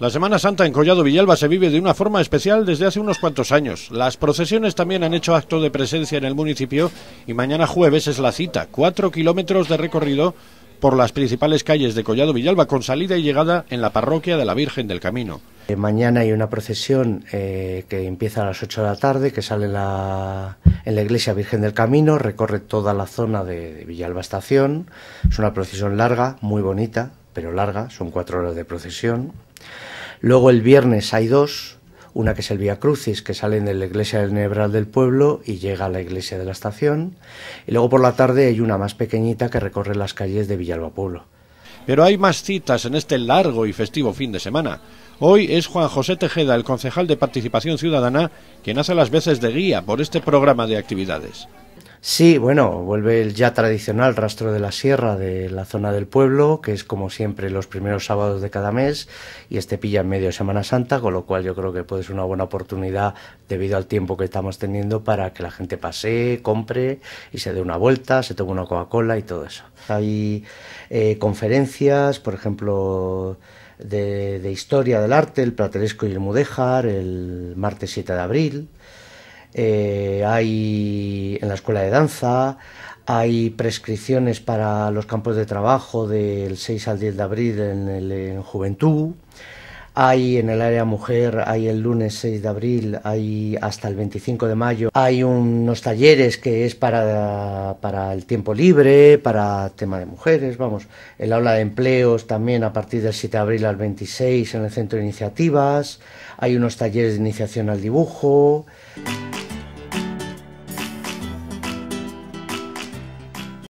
La Semana Santa en Collado Villalba se vive de una forma especial desde hace unos cuantos años. Las procesiones también han hecho acto de presencia en el municipio y mañana jueves es la cita. Cuatro kilómetros de recorrido por las principales calles de Collado Villalba con salida y llegada en la parroquia de la Virgen del Camino. Eh, mañana hay una procesión eh, que empieza a las 8 de la tarde, que sale en la iglesia Virgen del Camino, recorre toda la zona de Villalba Estación. Es una procesión larga, muy bonita, pero larga, son cuatro horas de procesión. Luego el viernes hay dos, una que es el Vía Crucis, que sale de la iglesia del Nebral del pueblo y llega a la iglesia de la estación. Y luego por la tarde hay una más pequeñita que recorre las calles de Villalba Pueblo. Pero hay más citas en este largo y festivo fin de semana. Hoy es Juan José Tejeda, el concejal de Participación Ciudadana, quien hace las veces de guía por este programa de actividades. Sí, bueno, vuelve el ya tradicional rastro de la sierra de la zona del pueblo, que es como siempre los primeros sábados de cada mes, y este pilla en medio de Semana Santa, con lo cual yo creo que puede ser una buena oportunidad debido al tiempo que estamos teniendo para que la gente pase, compre y se dé una vuelta, se tome una Coca-Cola y todo eso. Hay eh, conferencias, por ejemplo... De, historia del arte, el Plateresco y el Mudéjar, el martes 7 de abril, eh, hay en la escuela de danza, hay prescripciones para los campos de trabajo del 6 al 10 de abril en, el, juventud. Hay en el área mujer, hay el lunes 6 de abril, hay hasta el 25 de mayo, hay unos talleres que es para, para el tiempo libre, para tema de mujeres, vamos, el aula de empleos también a partir del 7 de abril al 26 en el centro de iniciativas, hay unos talleres de iniciación al dibujo.